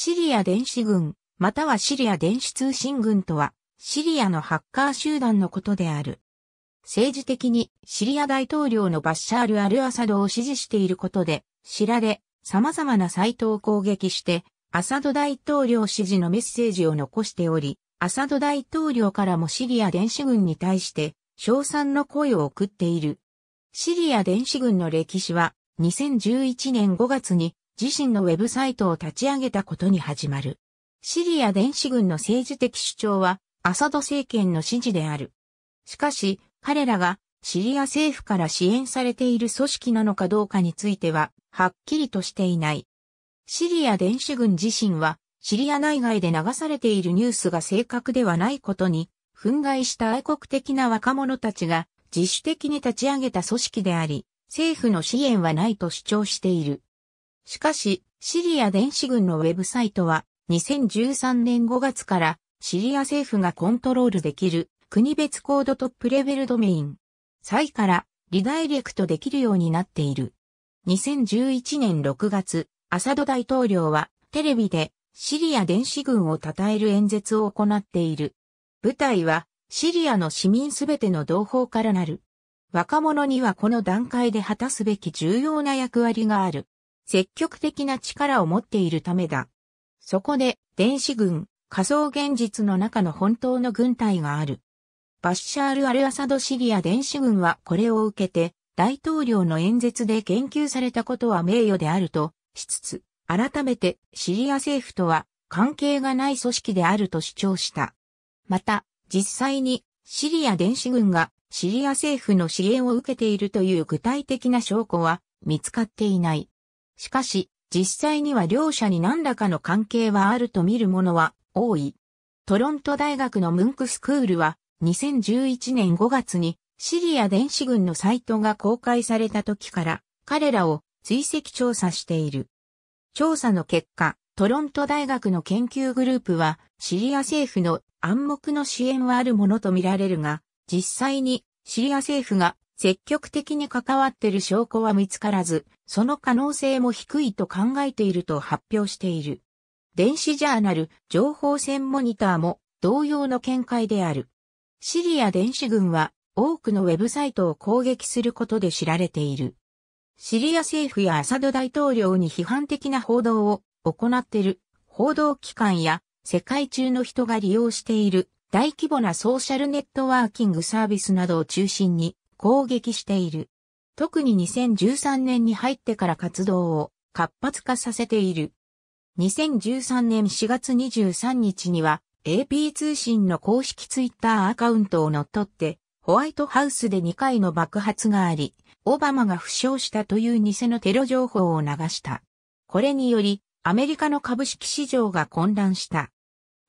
シリア電子軍、またはシリア電子通信軍とは、シリアのハッカー集団のことである。政治的にシリア大統領のバッシャール・アル・アサドを支持していることで、知られ、様々なサイトを攻撃して、アサド大統領支持のメッセージを残しており、アサド大統領からもシリア電子軍に対して、称賛の声を送っている。シリア電子軍の歴史は、2011年5月に自身のウェブサイトを立ち上げたことに始まる。シリア電子軍の政治的主張は、アサド政権の支持である。しかし、彼らがシリア政府から支援されている組織なのかどうかについては、はっきりとしていない。シリア電子軍自身は、シリア内外で流されているニュースが正確ではないことに、憤慨した愛国的な若者たちが自主的に立ち上げた組織であり、政府の支援はないと主張している。しかし、シリア電子軍のウェブサイトは、2013年5月から、シリア政府がコントロールできる、国別コードトップレベルドメイン、イから、リダイレクトできるようになっている。2011年6月、アサド大統領は、テレビで、シリア電子軍を称える演説を行っている。舞台は、シリアの市民すべての同胞からなる。若者にはこの段階で果たすべき重要な役割がある。積極的な力を持っているためだ。そこで、電子軍、仮想現実の中の本当の軍隊がある。バッシャール・アルアサドシリア電子軍はこれを受けて、大統領の演説で言及されたことは名誉であるとしつつ、改めてシリア政府とは関係がない組織であると主張した。また、実際にシリア電子軍がシリア政府の支援を受けているという具体的な証拠は見つかっていない。しかし、実際には両者に何らかの関係はあると見る者は多い。トロント大学のムンクスクールは2011年5月にシリア電子軍のサイトが公開された時から彼らを追跡調査している。調査の結果、トロント大学の研究グループはシリア政府の暗黙の支援はあるものとみられるが、実際にシリア政府が積極的に関わってる証拠は見つからず、その可能性も低いと考えていると発表している。電子ジャーナル情報戦モニターも同様の見解である。シリア電子軍は多くのウェブサイトを攻撃することで知られている。シリア政府やアサド大統領に批判的な報道を行っている報道機関や世界中の人が利用している大規模なソーシャルネットワーキングサービスなどを中心に攻撃している。特に2013年に入ってから活動を活発化させている。2013年4月23日には AP 通信の公式ツイッターアカウントを乗っ取ってホワイトハウスで2回の爆発があり、オバマが負傷したという偽のテロ情報を流した。これによりアメリカの株式市場が混乱した。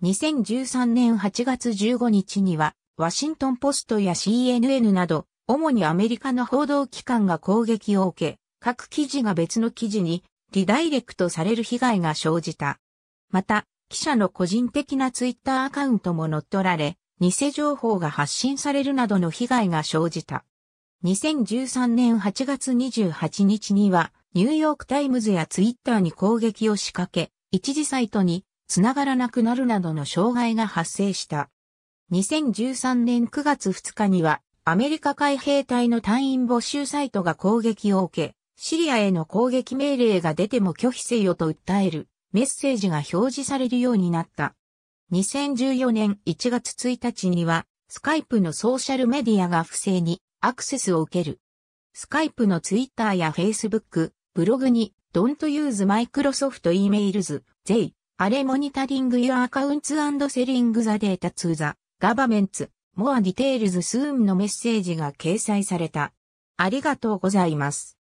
2013年8月15日にはワシントンポストや CNN など主にアメリカの報道機関が攻撃を受け、各記事が別の記事にリダイレクトされる被害が生じた。また、記者の個人的なツイッターアカウントも乗っ取られ、偽情報が発信されるなどの被害が生じた。2013年8月28日には、ニューヨークタイムズやツイッターに攻撃を仕掛け、一時サイトにつながらなくなるなどの障害が発生した。2013年9月2日には、アメリカ海兵隊の隊員募集サイトが攻撃を受け、シリアへの攻撃命令が出ても拒否せよと訴えるメッセージが表示されるようになった。2014年1月1日には、スカイプのソーシャルメディアが不正にアクセスを受ける。スカイプのツイッターやフェイスブック、ブログに Don't use Microsoft Emails, they are monitoring your accounts and selling the data to the governments More Details Soon のメッセージが掲載された。ありがとうございます。